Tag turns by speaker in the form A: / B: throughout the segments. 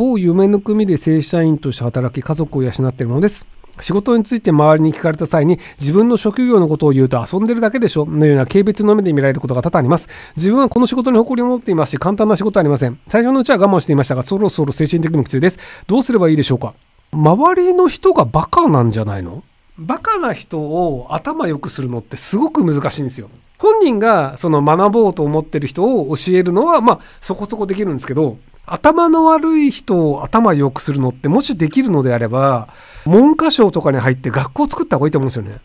A: 某夢の組で正社員として働き家族を養っているものです仕事について周りに聞かれた際に自分の職業のことを言うと遊んでるだけでしょのような軽蔑の目で見られることが多々あります自分はこの仕事に誇りを持っていますし簡単な仕事はありません最初のうちは我慢していましたがそろそろ精神的にも苦痛ですどうすればいいでしょうか周りの人がバカなんじゃないのバカな人を頭良くするのってすごく難しいんですよ本人がその学ぼうと思ってる人を教えるのはまあそこそこできるんですけど頭の悪い人を頭良くするのってもしできるのであれば文科省とかに入って学校を作った方がいいと思うんですよね。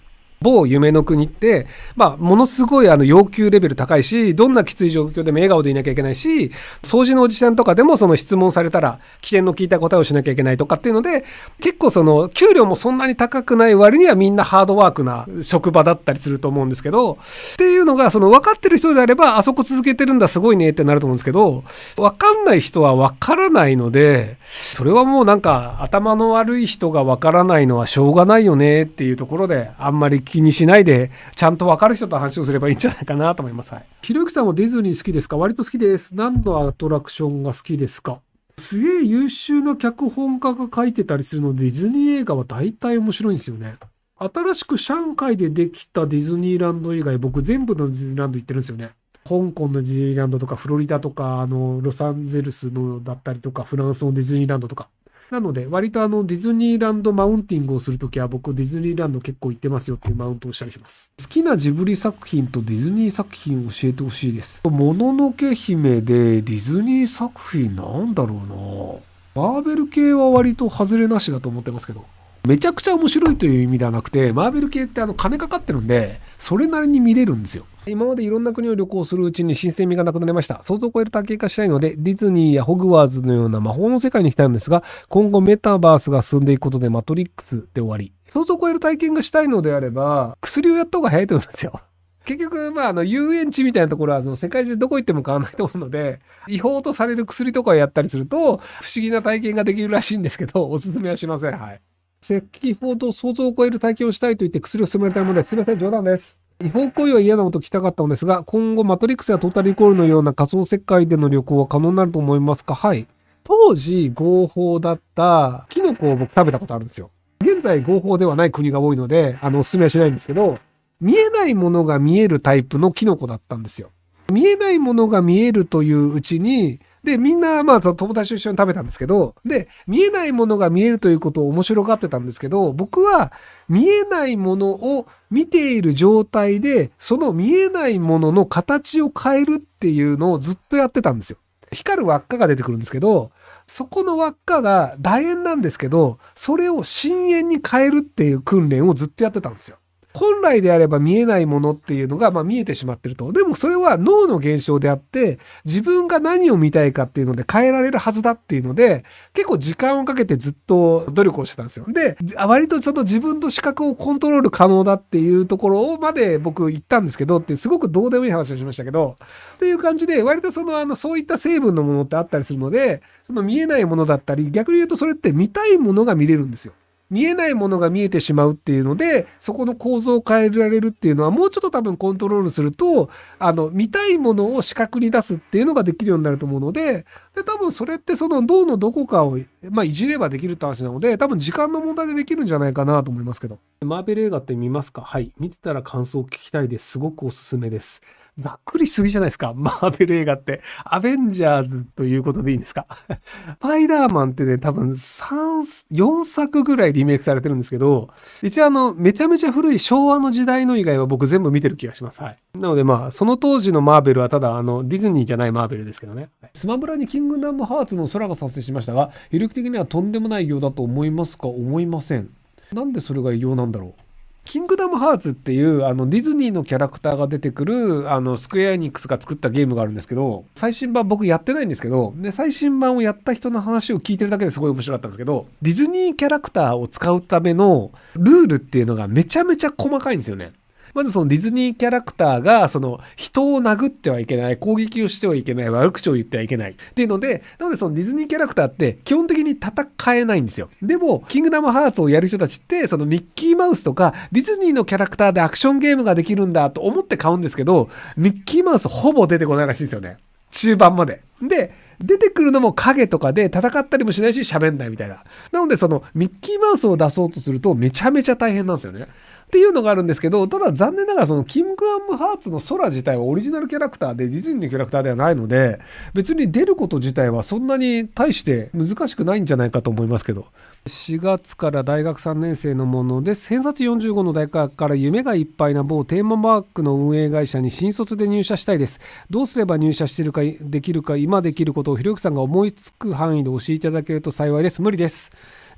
A: 某夢の国って、まあ、ものすごいあの要求レベル高いし、どんなきつい状況でも笑顔でいなきゃいけないし、掃除のおじさんとかでもその質問されたら、起点の聞いた答えをしなきゃいけないとかっていうので、結構その、給料もそんなに高くない割にはみんなハードワークな職場だったりすると思うんですけど、っていうのが、その分かってる人であれば、あそこ続けてるんだ、すごいねってなると思うんですけど、分かんない人は分からないので、それはもうなんか、頭の悪い人が分からないのはしょうがないよねっていうところで、あんまり気気にしないで、ちゃんと分かる人と話をすればいいんじゃないかなと思います。はい、ひろゆきさんはディズニー好きですか割と好きです。何のアトラクションが好きですかすげえ優秀な脚本家が書いてたりするので、ディズニー映画は大体面白いんですよね。新しく上海でできたディズニーランド以外、僕全部のディズニーランド行ってるんですよね。香港のディズニーランドとか、フロリダとか、あの、ロサンゼルスのだったりとか、フランスのディズニーランドとか。なので、割とあの、ディズニーランドマウンティングをするときは、僕、ディズニーランド結構行ってますよっていうマウントをしたりします。好きなジブリ作品とディズニー作品を教えてほしいです。もののけ姫でディズニー作品なんだろうなマーベル系は割と外れなしだと思ってますけど。めちゃくちゃ面白いという意味ではなくて、マーベル系ってあの金かかってるんで、それなりに見れるんですよ。今までいろんな国を旅行するうちに新鮮味がなくなりました。想像を超える体験化したいので、ディズニーやホグワーズのような魔法の世界に行きたいんですが、今後メタバースが進んでいくことでマトリックスで終わり。想像を超える体験がしたいのであれば、薬をやった方が早いと思うんですよ。結局、まあ、あの、遊園地みたいなところは、その世界中どこ行っても変わらないと思うので、違法とされる薬とかをやったりすると、不思議な体験ができるらしいんですけど、おすすめはしません。はい。石器法と想像を超える体験をしたいと言って薬を勧められたものです。すいません、冗談です。違法行為は嫌なこと聞きたかったのですが、今後マトリックスやトータルイコールのような仮想世界での旅行は可能になると思いますかはい。当時合法だったキノコを僕食べたことあるんですよ。現在合法ではない国が多いので、あの、おすすめはしないんですけど、見えないものが見えるタイプのキノコだったんですよ。見えないものが見えるといううちに、で、みんな、まあ、友達と一緒に食べたんですけど、で、見えないものが見えるということを面白がってたんですけど、僕は見えないものを見ている状態で、その見えないものの形を変えるっていうのをずっとやってたんですよ。光る輪っかが出てくるんですけど、そこの輪っかが楕円なんですけど、それを深淵に変えるっていう訓練をずっとやってたんですよ。本来であれば見えないものっていうのが、まあ、見えてしまってると。でもそれは脳の現象であって、自分が何を見たいかっていうので変えられるはずだっていうので、結構時間をかけてずっと努力をしてたんですよ。で、割とその自分の視覚をコントロール可能だっていうところまで僕行ったんですけどって、すごくどうでもいい話をしましたけど、っていう感じで、割とその、あの、そういった成分のものってあったりするので、その見えないものだったり、逆に言うとそれって見たいものが見れるんですよ。見えないものが見えてしまうっていうので、そこの構造を変えられるっていうのは、もうちょっと多分コントロールすると、あの、見たいものを視覚に出すっていうのができるようになると思うので、で、多分それってその脳のどこかを、まあ、いじればできるって話なので、多分時間の問題でできるんじゃないかなと思いますけど。マーベル映画って見ますかはい。見てたら感想を聞きたいです。すごくおすすめです。ざっくりしすぎじゃないですか。マーベル映画って。アベンジャーズということでいいんですか。パイダーマンってね、多分3、4作ぐらいリメイクされてるんですけど、一応あの、めちゃめちゃ古い昭和の時代の以外は僕全部見てる気がします。はい。なのでまあ、その当時のマーベルはただあの、ディズニーじゃないマーベルですけどね。スマブラにキングダムハーツの空が撮影しましたが、威力的にはとんでもないようだと思いますか思いません。なんでそれが異様なんだろうキングダムハーツっていうあのディズニーのキャラクターが出てくるあのスクエアエニックスが作ったゲームがあるんですけど、最新版僕やってないんですけど、で最新版をやった人の話を聞いてるだけですごい面白かったんですけど、ディズニーキャラクターを使うためのルールっていうのがめちゃめちゃ細かいんですよね。まずそのディズニーキャラクターが、その人を殴ってはいけない、攻撃をしてはいけない、悪口を言ってはいけないっていうので、なのでそのディズニーキャラクターって基本的に戦えないんですよ。でも、キングダムハーツをやる人たちって、そのミッキーマウスとか、ディズニーのキャラクターでアクションゲームができるんだと思って買うんですけど、ミッキーマウスほぼ出てこないらしいんですよね。中盤まで。で、出てくるのも影とかで戦ったりもしないし喋んないみたいな。なのでそのミッキーマウスを出そうとするとめちゃめちゃ大変なんですよね。っていうのがあるんですけど、ただ残念ながらそのキム・グアム・ハーツの空自体はオリジナルキャラクターでディズニーのキャラクターではないので、別に出ること自体はそんなに大して難しくないんじゃないかと思いますけど。4月から大学3年生のもので、1 8 4 5の大学から夢がいっぱいな某テーマパークの運営会社に新卒で入社したいです。どうすれば入社してるか、できるか、今できることをひろゆきさんが思いつく範囲で教えていただけると幸いです。無理です。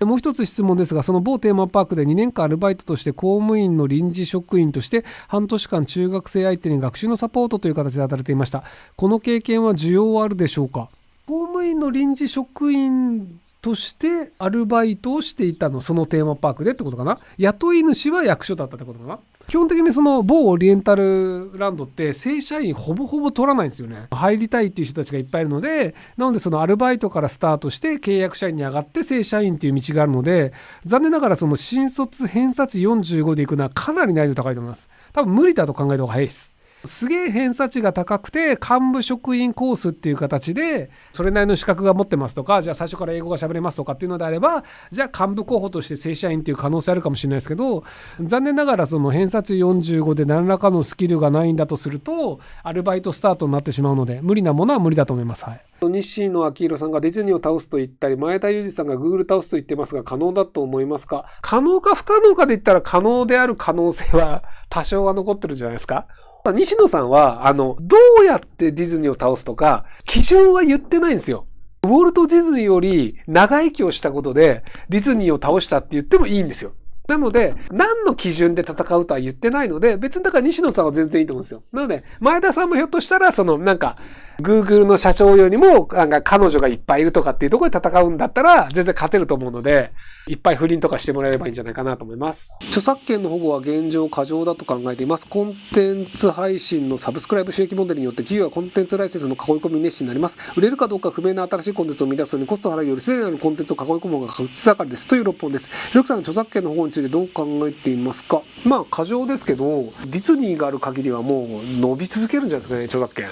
A: もう一つ質問ですがその某テーマパークで2年間アルバイトとして公務員の臨時職員として半年間中学生相手に学習のサポートという形で働いていましたこの経験は需要はあるでしょうか公務員の臨時職員としてアルバイトをしていたのそのテーマパークでってことかな雇い主は役所だったってことかな基本的にその某オリエンタルランドって正社員ほぼほぼ取らないんですよね入りたいっていう人たちがいっぱいいるのでなのでそのアルバイトからスタートして契約社員に上がって正社員っていう道があるので残念ながらその新卒偏差値45でいくのはかなり難易度高いと思います多分無理だと考えた方が早いですすげえ偏差値が高くて幹部職員コースっていう形でそれなりの資格が持ってますとかじゃあ最初から英語が喋れますとかっていうのであればじゃあ幹部候補として正社員っていう可能性あるかもしれないですけど残念ながらその偏差値45で何らかのスキルがないんだとするとアルバイトスタートになってしまうので無理なものは無理だと思います。はい、西野明宏さんがディズニーを倒すと言ったり前田裕二さんが Google 倒すと言ってますが可能だと思いますか可能か不可能かで言ったら可能である可能性は多少は残ってるんじゃないですか西野さんは、あの、どうやってディズニーを倒すとか、基準は言ってないんですよ。ウォルト・ディズニーより長生きをしたことで、ディズニーを倒したって言ってもいいんですよ。なので、何の基準で戦うとは言ってないので、別にだから西野さんは全然いいと思うんですよ。なので、前田さんもひょっとしたら、その、なんか、Google の社長よりも、なんか彼女がいっぱいいるとかっていうところで戦うんだったら、全然勝てると思うので、いっぱい不倫とかしてもらえればいいんじゃないかなと思います。著作権の保護は現状過剰だと考えています。コンテンツ配信のサブスクライブ収益モデルによって企業はコンテンツライセンスの囲い込みに熱心になります。売れるかどうか不明な新しいコンテンツを生み出すのにコスト払うよりすでにあるコンテンツを囲い込む方が確実盛りです。という6本です。ひろきさんの著作権の保護についてどう考えていますかまあ過剰ですけどディズニーがある限りはもう伸び続けるんじゃないですかね著作権。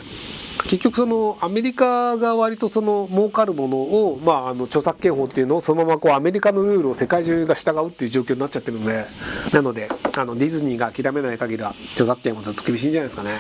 A: 結局そのアメリカが割とその儲かるものを、まあ、あの著作権法っていうのをそのままこうアメリカのルールを世界中が従うっていう状況になっちゃってるのでなのであのディズニーが諦めない限りは著作権もずっと厳しいんじゃないですかね。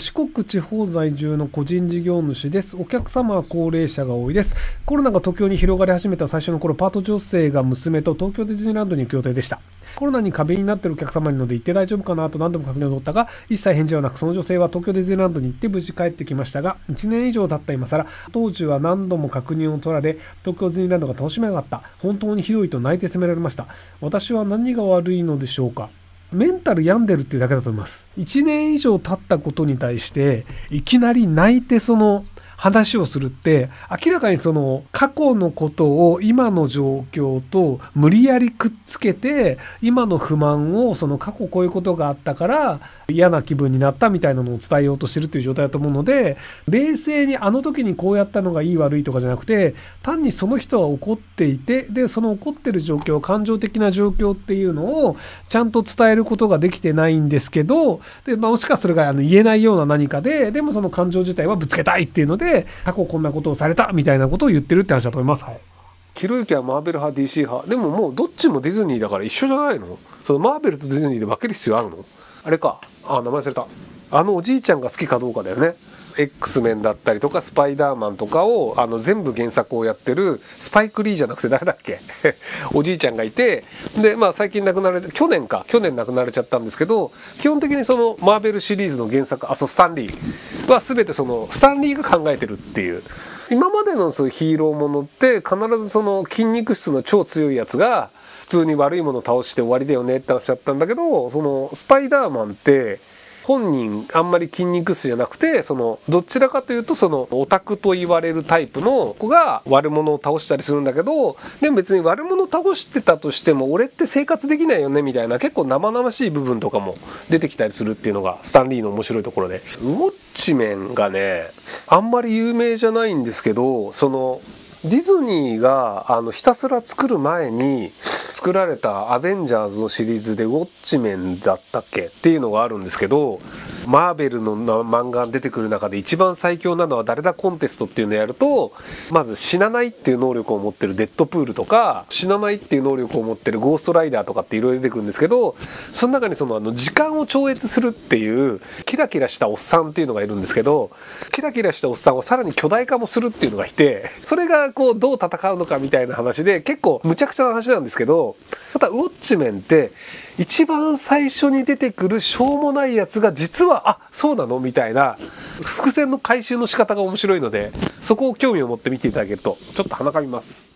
A: 四国地方在住の個人事業主です。お客様は高齢者が多いです。コロナが東京に広がり始めた最初の頃、パート女性が娘と東京ディズニーランドに行く予定でした。コロナに壁になってるお客様にので行って大丈夫かなと何度も確認を取ったが、一切返事はなく、その女性は東京ディズニーランドに行って無事帰ってきましたが、1年以上経った今更、当時は何度も確認を取られ、東京ディズニーランドが楽しめなかった。本当にひどいと泣いて責められました。私は何が悪いのでしょうかメンタル病んでるっていうだけだと思います。1年以上経ったことに対して、いきなり泣いてその話をするって、明らかにその過去のことを今の状況と無理やりくっつけて、今の不満をその過去こういうことがあったから、嫌な気分になったみたいなのを伝えようとしてるっていう状態だと思うので、冷静にあの時にこうやったのがいい悪いとかじゃなくて、単にその人は怒っていて、で、その怒ってる状況、感情的な状況っていうのをちゃんと伝えることができてないんですけど、で、まあ、もしかするがあの言えないような何かで、でもその感情自体はぶつけたいっていうので、過去こんなことをされたみたいなことを言ってるって話だと思います。はい。ひろゆきはマーベル派 DC 派でももうどっちもディズニーだから一緒じゃないのそのマーベルとディズニーで分ける必要あるのあれかあ名前忘れたあのおじいちゃんが好きかどうかだよね X メンだったりとかスパイダーマンとかをあの全部原作をやってるスパイク・リーじゃなくて誰だっけ おじいちゃんがいてで、まあ、最近亡くなられ去年か去年亡くなられちゃったんですけど基本的にそのマーベルシリーズの原作あそうスタンリーは全てそのスタンリーが考えてるっていう。今までのそのヒーローものって必ずその筋肉質の超強いやつが普通に悪いものを倒して終わりだよねって話ゃったんだけどそのスパイダーマンって本人あんまり筋肉質じゃなくてそのどちらかというとそのオタクと言われるタイプの子が悪者を倒したりするんだけどでも別に悪者倒してたとしても俺って生活できないよねみたいな結構生々しい部分とかも出てきたりするっていうのがスタンリーの面白いところでウォッチメンがねあんまり有名じゃないんですけどそのディズニーがあのひたすら作る前に作られた「アベンジャーズ」のシリーズで「ウォッチメン」だったっけっていうのがあるんですけどマーベルの漫画出てくる中で一番最強なのは誰だコンテストっていうのをやるとまず死なないっていう能力を持ってるデッドプールとか死なないっていう能力を持ってるゴーストライダーとかっていろいろ出てくるんですけどその中にそのあの時間を超越するっていうキラキラしたおっさんっていうのがいるんですけどキラキラしたおっさんをさらに巨大化もするっていうのがいてそれがこうどう戦うのかみたいな話で結構むちゃくちゃな話なんですけどただウォッチメンって一番最初に出てくるしょうもないやつが実はあそうなのみたいな伏線の回収の仕方が面白いのでそこを興味を持って見ていただけるとちょっと鼻かみます。